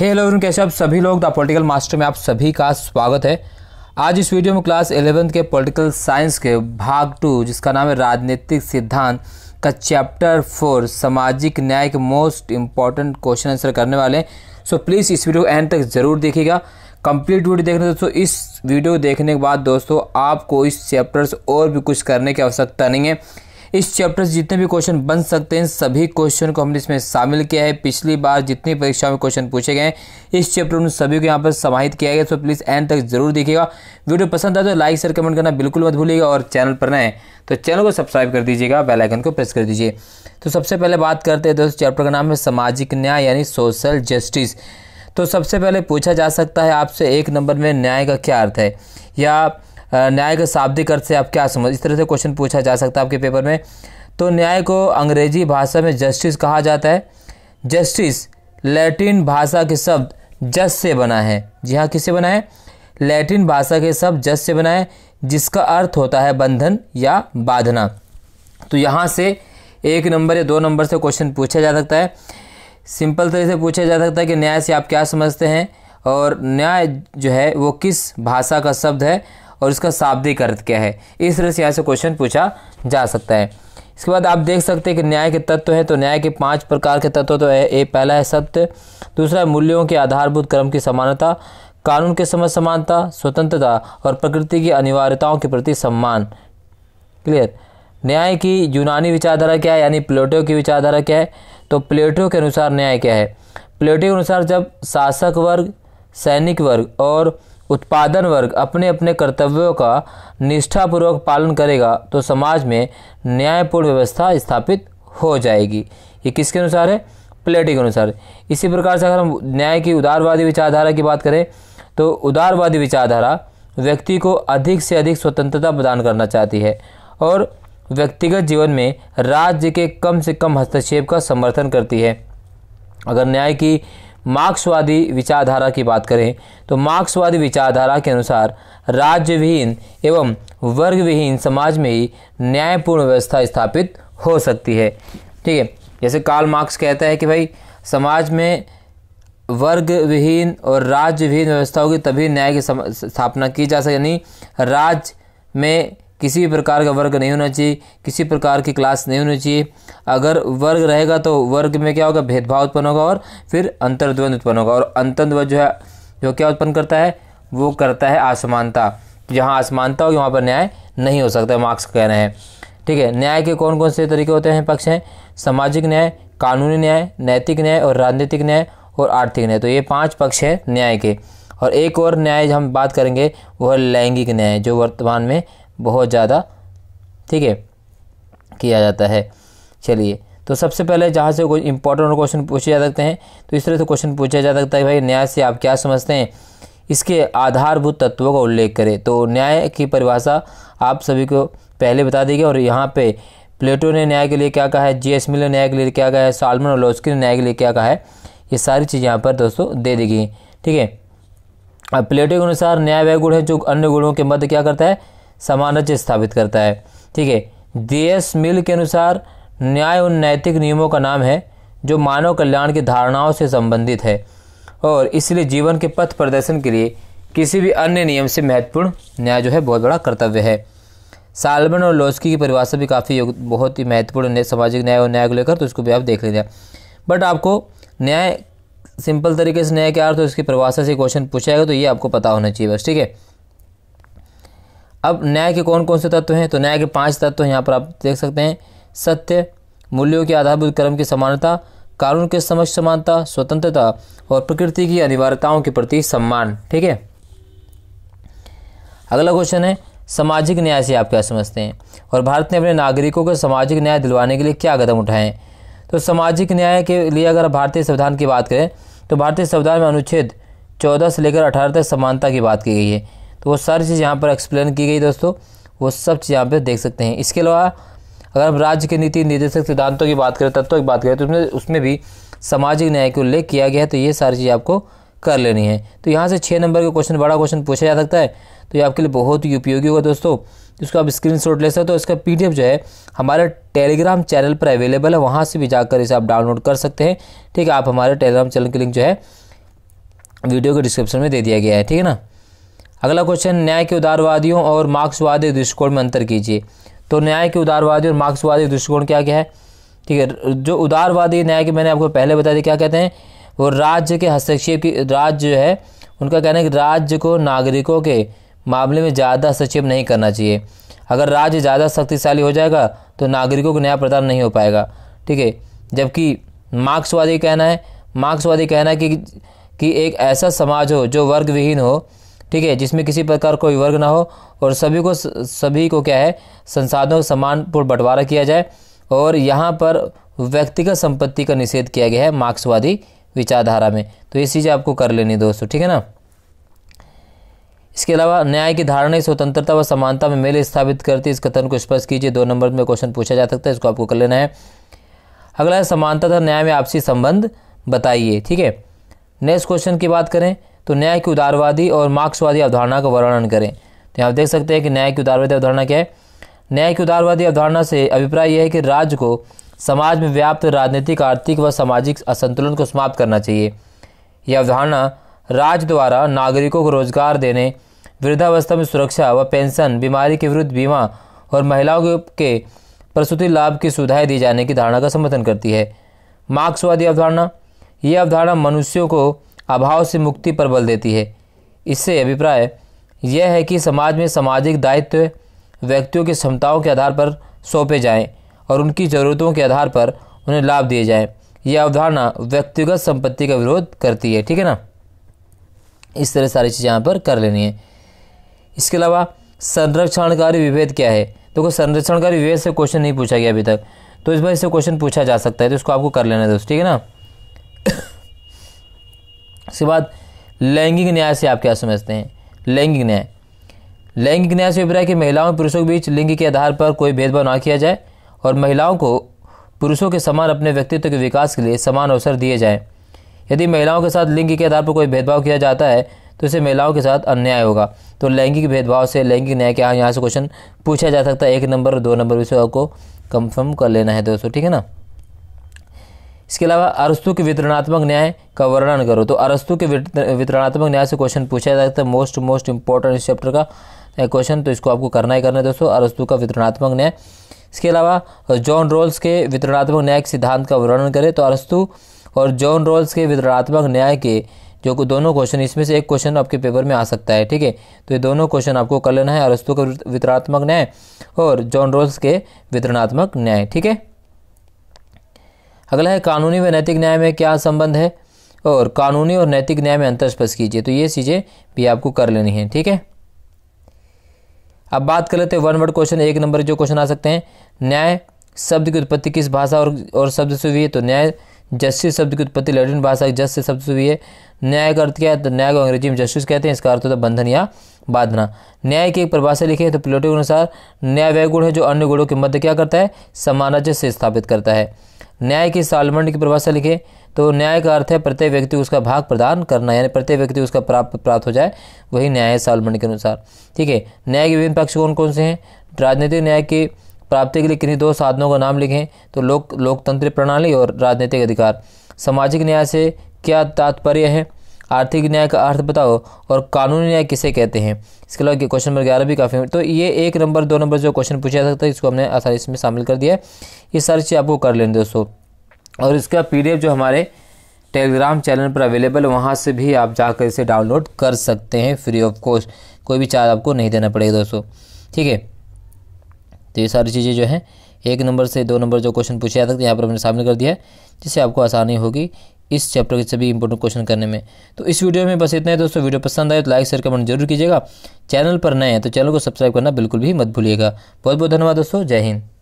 हे hello everyone कैसे आप सभी लोग द पॉलिटिकल मास्टर में आप सभी का स्वागत है आज इस वीडियो में क्लास एलेवेंथ के पॉलिटिकल साइंस के भाग टू जिसका नाम है राजनीतिक सिद्धांत का चैप्टर फोर सामाजिक न्याय के मोस्ट इंपॉर्टेंट क्वेश्चन आंसर करने वाले हैं सो प्लीज़ इस वीडियो को एंड तक ज़रूर देखिएगा कंप्लीट वीडियो देखने दोस्तों इस वीडियो देखने के बाद दोस्तों आपको इस से और भी कुछ करने की आवश्यकता नहीं है इस चैप्टर से जितने भी क्वेश्चन बन सकते हैं सभी क्वेश्चन को हमने इसमें शामिल किया है पिछली बार जितनी परीक्षा में क्वेश्चन पूछे गए इस चैप्टर में सभी को यहाँ पर समाहित किया गया तो प्लीज़ एंड तक जरूर देखिएगा वीडियो पसंद आए तो लाइक शेयर कमेंट करना बिल्कुल मत भूलिएगा और चैनल पर नए तो चैनल को सब्सक्राइब कर दीजिएगा बेलाइकन को प्रेस कर दीजिए तो सबसे पहले बात करते हैं दोस्तों चैप्टर का नाम है सामाजिक न्याय यानी सोशल जस्टिस तो सबसे पहले पूछा जा सकता है आपसे एक नंबर में न्याय का क्या अर्थ है या न्याय के शाब्दिक अर्थ से आप क्या समझ इस तरह से क्वेश्चन पूछा जा सकता है आपके पेपर में तो न्याय को अंग्रेजी भाषा में जस्टिस कहा जाता है जस्टिस लैटिन भाषा के शब्द जस से बना है जी हाँ किससे बना है लैटिन भाषा के शब्द जस से बना है जिसका अर्थ होता है बंधन या बाधना तो यहाँ से एक नंबर या दो नंबर से क्वेश्चन पूछा जा सकता है सिंपल तरह से पूछा जा सकता है कि न्याय से आप क्या समझते हैं और न्याय जो है वो किस भाषा का शब्द है और इसका शाब्दिक अर्थ क्या है इस तरह से यहाँ से क्वेश्चन पूछा जा सकता है इसके बाद आप देख सकते हैं कि न्याय के तत्व है तो न्याय के पांच प्रकार के तत्व तो है ए पहला है सत्य दूसरा है मूल्यों के आधारभूत क्रम की समानता कानून के समय समानता स्वतंत्रता और प्रकृति की अनिवार्यताओं के प्रति सम्मान क्लियर न्याय की यूनानी विचारधारा क्या है यानी प्लेटो की विचारधारा क्या है तो प्लेटो के अनुसार न्याय क्या है प्लेटो के अनुसार जब शासक वर्ग सैनिक वर्ग और उत्पादन वर्ग अपने अपने कर्तव्यों का निष्ठापूर्वक पालन करेगा तो समाज में न्यायपूर्ण व्यवस्था स्थापित हो जाएगी ये किसके अनुसार है प्लेटी के अनुसार इसी प्रकार से अगर हम न्याय की उदारवादी विचारधारा की बात करें तो उदारवादी विचारधारा व्यक्ति को अधिक से अधिक स्वतंत्रता प्रदान करना चाहती है और व्यक्तिगत जीवन में राज्य के कम से कम हस्तक्षेप का समर्थन करती है अगर न्याय की मार्क्सवादी विचारधारा की बात करें तो मार्क्सवादी विचारधारा के अनुसार राज्य विहीन एवं वर्ग विहीन समाज में ही न्यायपूर्ण व्यवस्था स्थापित हो सकती है ठीक है जैसे कार्ल मार्क्स कहता है कि भाई समाज में वर्ग विहीन और राज्य विहीन व्यवस्था होगी तभी न्याय की स्थापना की जा सके यानी राज्य में किसी भी प्रकार का वर्ग नहीं होना चाहिए किसी प्रकार की क्लास नहीं होनी चाहिए अगर वर्ग रहेगा तो वर्ग में क्या होगा भेदभाव उत्पन्न होगा और फिर अंतर्द्वंद उत्पन्न होगा और अंतर्द्व जो है जो क्या उत्पन्न करता है वो करता है असमानता जहाँ असमानता होगी वहाँ पर न्याय नहीं हो सकता मार्क्स कह रहे हैं ठीक है न्याय के कौन कौन से तरीके होते हैं पक्ष हैं सामाजिक न्याय कानूनी न्याय नैतिक न्याय और राजनीतिक न्याय और आर्थिक न्याय तो ये पांच पक्ष हैं न्याय के और एक और न्याय हम बात करेंगे वो है लैंगिक न्याय जो वर्तमान में बहुत ज़्यादा ठीक है किया जाता है चलिए तो सबसे पहले जहाँ से कोई इंपॉर्टेंट क्वेश्चन पूछे जा सकते हैं तो इस तरह से क्वेश्चन पूछा जा सकता है भाई न्याय से आप क्या समझते हैं इसके आधारभूत तत्वों का उल्लेख करें तो न्याय की परिभाषा आप सभी को पहले बता दी और यहाँ पे प्लेटो ने न्याय के लिए क्या कहा है जी एस मिल ने न्याय के लिए क्या कहा है सालमन और लोस्की ने न्याय के लिए क्या कहा है ये सारी चीज़ यहाँ पर दोस्तों दे दी गई ठीक है अब प्लेटो के अनुसार न्याय वह गुण है जो अन्य गुणों के मध्य क्या करता है सामान्य स्थापित करता है ठीक है देश मिल के अनुसार न्याय उन नैतिक नियमों का नाम है जो मानव कल्याण की धारणाओं से संबंधित है और इसलिए जीवन के पथ प्रदर्शन के लिए किसी भी अन्य नियम से महत्वपूर्ण न्याय जो है बहुत बड़ा कर्तव्य है सालमन और लोस्की की परिभाषा भी काफ़ी बहुत ही महत्वपूर्ण है सामाजिक न्याय और न्याय को लेकर तो उसको भी आप देख लेते हैं बट आपको न्याय सिंपल तरीके से न्याय क्या अर्थ तो उसकी परिभाषा से क्वेश्चन पूछा जाएगा तो ये आपको पता होना चाहिए बस ठीक है अब न्याय के कौन कौन से तत्व हैं तो न्याय के पांच तत्व यहाँ पर आप देख सकते हैं सत्य मूल्यों के आधारभूत कर्म की समानता कानून के समक्ष समानता स्वतंत्रता और प्रकृति की अनिवार्यताओं के प्रति सम्मान ठीक है अगला क्वेश्चन है सामाजिक न्याय से आप क्या समझते हैं और भारत ने अपने नागरिकों को सामाजिक न्याय दिलवाने के लिए क्या कदम उठाए तो सामाजिक न्याय के लिए अगर भारतीय संविधान की बात करें तो भारतीय संविधान में अनुच्छेद चौदह से लेकर अठारह तक समानता की बात की गई है तो वो सारी चीज़ यहाँ पर एक्सप्लेन की गई दोस्तों वो सब चीज़ यहाँ पर देख सकते हैं इसके अलावा अगर हम राज्य के नीति निर्देशक सिद्धांतों की बात करें तत्वों की बात करें तो उसमें उसमें भी सामाजिक न्याय का उल्लेख किया गया है तो ये सारी चीज़ आपको कर लेनी है तो यहाँ से छः नंबर का क्वेश्चन बड़ा क्वेश्चन पूछा जा सकता है तो ये आपके लिए बहुत ही उपयोगी होगा दोस्तों इसको आप स्क्रीन शॉट ले सकते हो इसका पी जो है हमारे टेलीग्राम चैनल पर अवेलेबल है वहाँ से भी जाकर इसे आप डाउनलोड कर सकते हैं ठीक है आप हमारे टेलीग्राम चैनल की लिंक जो है वीडियो के डिस्क्रिप्शन में दे दिया गया है ठीक है ना अगला क्वेश्चन न्याय के उदारवादियों और मार्क्सवादी दृष्टिकोण में अंतर कीजिए तो न्याय के उदारवादी और मार्क्सवादी दृष्टिकोण क्या क्या है ठीक है जो उदारवादी न्याय के मैंने आपको पहले बता दिया क्या कहते हैं वो राज्य के हस्तक्षेप की राज्य जो है उनका कहना है कि राज्य को नागरिकों के मामले में ज़्यादा हस्तक्षेप नहीं करना चाहिए अगर राज्य ज़्यादा शक्तिशाली हो जाएगा तो नागरिकों को न्याय प्रदान नहीं हो पाएगा ठीक है जबकि मार्क्सवादी कहना है मार्क्सवादी कहना है कि कि एक ऐसा समाज हो जो वर्ग विहीन हो ठीक है जिसमें किसी प्रकार कोई वर्ग ना हो और सभी को सभी को क्या है संसाधनों समानपूर्ण बंटवारा किया जाए और यहाँ पर व्यक्तिगत संपत्ति का निषेध किया गया है मार्क्सवादी विचारधारा में तो ये चीज़ें आपको कर लेनी दोस्तों ठीक है ना इसके अलावा न्याय की धारणा स्वतंत्रता व समानता में मेल स्थापित करती इस कथन को स्पष्ट कीजिए दो नंबर में क्वेश्चन पूछा जा सकता है इसको आपको कर लेना है अगला है समानता तथा न्याय में आपसी संबंध बताइए ठीक है नेक्स्ट क्वेश्चन की बात करें तो न्याय की उदारवादी और मार्क्सवादी अवधारणा का वर्णन करें तो आप देख सकते हैं कि न्याय की उदारवादी अवधारणा क्या है न्याय की उदारवादी अवधारणा से अभिप्राय यह है कि राज्य को समाज में व्याप्त राजनीतिक आर्थिक व सामाजिक असंतुलन को समाप्त करना चाहिए यह अवधारणा राज्य द्वारा नागरिकों को रोजगार देने वृद्धावस्था में सुरक्षा व पेंशन बीमारी के विरुद्ध बीमा और महिलाओं के प्रसूति लाभ की सुविधाएं दी जाने की धारणा का समर्थन करती है मार्क्सवादी अवधारणा यह अवधारणा मनुष्यों को अभाव से मुक्ति पर बल देती है इससे अभिप्राय यह है कि समाज में सामाजिक दायित्व व्यक्तियों की क्षमताओं के आधार पर सौंपे जाएं और उनकी ज़रूरतों के आधार पर उन्हें लाभ दिए जाएं यह अवधारणा व्यक्तिगत संपत्ति का विरोध करती है ठीक है ना इस तरह सारी चीज़ें यहाँ पर कर लेनी है इसके अलावा संरक्षणकारी विभेद क्या है देखो तो संरक्षणकारी विभेद से क्वेश्चन नहीं पूछा गया अभी तक तो इस बार इससे क्वेश्चन पूछा जा सकता है तो इसको आपको कर लेना है दोस्त ठीक है ना उसके बाद लैंगिक न्याय से आप क्या समझते हैं लैंगिक न्याय लैंगिक न्याय से अभिप्राय कि महिलाओं और पुरुषों के बीच लिंग के आधार पर कोई भेदभाव ना किया जाए और महिलाओं को पुरुषों के समान अपने व्यक्तित्व के विकास के लिए समान अवसर दिए जाएँ यदि महिलाओं के साथ लिंग के आधार पर कोई भेदभाव किया जाता है तो इसे महिलाओं के साथ अन्याय होगा तो लैंगिक भेदभाव से लैंगिक न्याय के यहाँ से क्वेश्चन पूछा जा सकता है एक नंबर दो नंबर विषय आपको कंफर्म कर लेना है दोस्तों ठीक है ना इसके अलावा अरस्तु के वितरणात्मक न्याय का वर्णन करो तो अरस्तु के वितरणात्मक न्याय से क्वेश्चन पूछा जा सकता है मोस्ट मोस्ट इंपॉर्टेंट इस चैप्टर का क्वेश्चन तो इसको आपको करना ही करना है दोस्तों अरस्तु का वितरणात्मक न्याय इसके अलावा जॉन रोल्स के वितरणात्मक न्याय के सिद्धांत का वर्णन करें तो अरस्तु और जॉन रोल्स के वितरणात्मक न्याय के जो दोनों क्वेश्चन इसमें से एक क्वेश्चन आपके पेपर में आ सकता है ठीक है तो ये दोनों क्वेश्चन आपको कर लेना है अरस्तु का वितरणात्मक न्याय और जॉन रोल्स के वितरणात्मक न्याय ठीक है अगला है कानूनी व नैतिक न्याय में क्या संबंध है और कानूनी और नैतिक न्याय में अंतर स्पष्ट कीजिए तो ये चीज़ें भी आपको कर लेनी है ठीक है अब बात कर लेते हैं वन वर्ड क्वेश्चन एक नंबर जो क्वेश्चन आ सकते हैं न्याय शब्द की उत्पत्ति किस भाषा और और शब्द से हुई है तो न्याय जस्टिस शब्द की उत्पत्ति लैटिन भाषा जस से शब्द से हुई है न्याय का अर्थ क्या है तो न्याय को अंग्रेजी में जस्टिस कहते हैं इसका अर्थ होता है बंधन या बांधना न्याय की एक परिभाषा लिखी है तो प्लेटो के अनुसार न्याय वह गुण है जो अन्य गुणों के मध्य क्या करता है से स्थापित करता है न्याय की सालमंड की परिभाषा लिखे तो न्याय का अर्थ है प्रत्येक व्यक्ति उसका भाग प्रदान करना यानी प्रत्येक व्यक्ति उसका प्राप्त प्राप्त हो जाए वही न्याय है सालमंड के अनुसार ठीक है न्याय के विभिन्न पक्ष कौन कौन से हैं राजनीतिक न्याय की प्राप्ति के लिए किन्हीं दो साधनों का नाम लिखें तो लोक लोकतंत्र प्रणाली और राजनीतिक अधिकार सामाजिक न्याय से क्या तात्पर्य है आर्थिक न्याय का अर्थ बताओ और कानूनी न्याय किसे कहते हैं इसके अलावा क्वेश्चन नंबर ग्यारह भी काफ़ी तो ये एक नंबर दो नंबर जो क्वेश्चन पूछा जा सकता है इसको हमने आसानी इसमें शामिल कर दिया है ये सारी चीज़ आपको कर लें दोस्तों और इसका पी जो हमारे टेलीग्राम चैनल पर अवेलेबल वहाँ से भी आप जाकर इसे डाउनलोड कर सकते हैं फ्री ऑफ कॉस्ट कोई भी चार्ज आपको नहीं देना पड़ेगा दोस्तों ठीक है तो ये सारी चीज़ें जो हैं एक नंबर से दो नंबर जो क्वेश्चन पूछे जा सकते हैं यहाँ पर हमने सामने कर दिया है जिससे आपको आसानी होगी इस चैप्टर के सभी इंपॉर्टेंट क्वेश्चन करने में तो इस वीडियो में बस इतना है दोस्तों वीडियो पसंद आए तो लाइक शेयर कमेंट जरूर कीजिएगा चैनल पर नए हैं तो चैनल को सब्सक्राइब करना बिल्कुल भी मत भूलिएगा बहुत बहुत धन्यवाद दोस्तों जय हिंद